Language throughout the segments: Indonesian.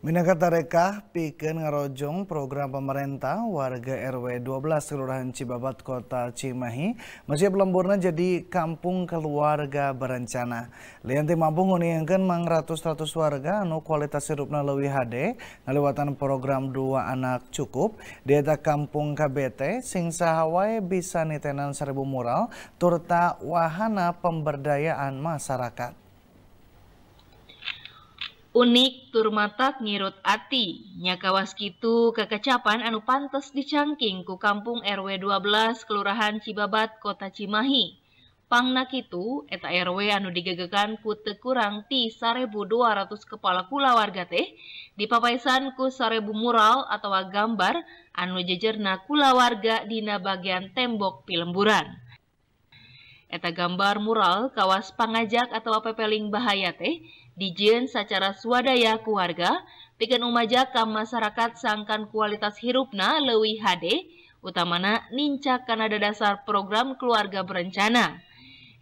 tarekah, pikeun ngarojong program pemerintah warga RW 12 Kelurahan Cibabat Kota Cimahi masih pelemburna jadi kampung keluarga berencana. Lianti mampu nguningkeun mang ratus-ratus warga anu kualitas hirupna leuwih HD, ngaliwatan program dua anak cukup data kampung KBT sing sahawae bisa nitenan seribu mural turta wahana pemberdayaan masyarakat. Unik tur matak ngirut ati, nyakawas kitu kekacapan anu pantes dicangking ku kampung RW 12 Kelurahan Cibabat, Kota Cimahi. Pangna kitu, eta RW anu digegekan ku teu kurang ti 1200 kepala kula warga teh, dipapaisan ku 1000 mural atau gambar anu jejerna kula warga dina bagian tembok pilemburan. Eta gambar mural kawas pangajak atau pepeling bahaya teh dijen secara swadaya keluarga pikan umajak ka masyarakat sangkan kualitas hirupna lewi HD utamana nincak kana dasar program keluarga berencana.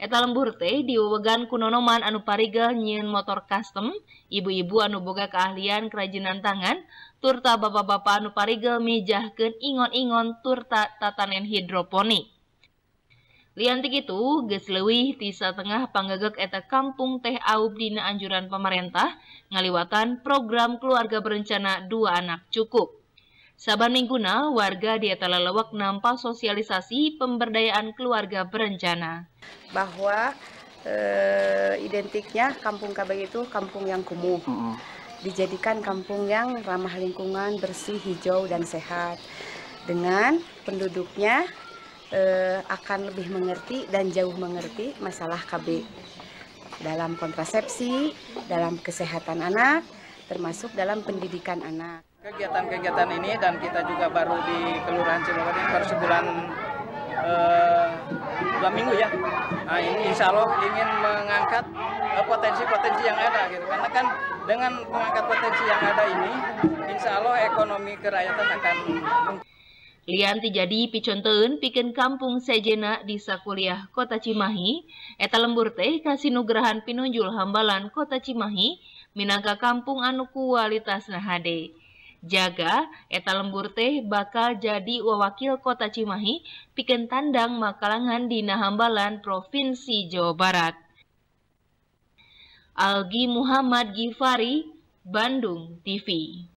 Eta lembur teh diwewegan kunonoman anu parigel nyieun motor custom, ibu-ibu anu boga keahlian kerajinan tangan, turta bapak-bapak anu parigel mijahkeun ingon-ingon turta tatanen hidroponik. Liantik itu geslewih di tengah panggagak eta kampung teh aub dina anjuran pemerintah ngaliwatan program keluarga berencana dua anak cukup. Saban mingguna, warga di lelewak nampak sosialisasi pemberdayaan keluarga berencana. Bahwa e, identiknya kampung KB itu kampung yang kumuh. Hmm. Dijadikan kampung yang ramah lingkungan, bersih, hijau, dan sehat. Dengan penduduknya eh, akan lebih mengerti dan jauh mengerti masalah KB dalam kontrasepsi, dalam kesehatan anak, termasuk dalam pendidikan anak. Kegiatan-kegiatan ini dan kita juga baru di Kelurahan Cilokot ini baru sebulan eh, dua minggu ya. Nah, ini insya Allah ingin mengangkat eh, potensi-potensi yang ada gitu. Karena kan dengan mengangkat potensi yang ada ini, insya Allah ekonomi kerakyatan akan Lianti jadi piconteun piken kampung Sejena di Sakuliah Kota Cimahi, eta lembur teh kasinugrahan pinunjul hambalan Kota Cimahi, minangka kampung anu kualitas nahade. Jaga, eta lembur teh bakal jadi wawakil Kota Cimahi piken tandang makalangan di Nahambalan Provinsi Jawa Barat. Algi Muhammad Gifari, Bandung TV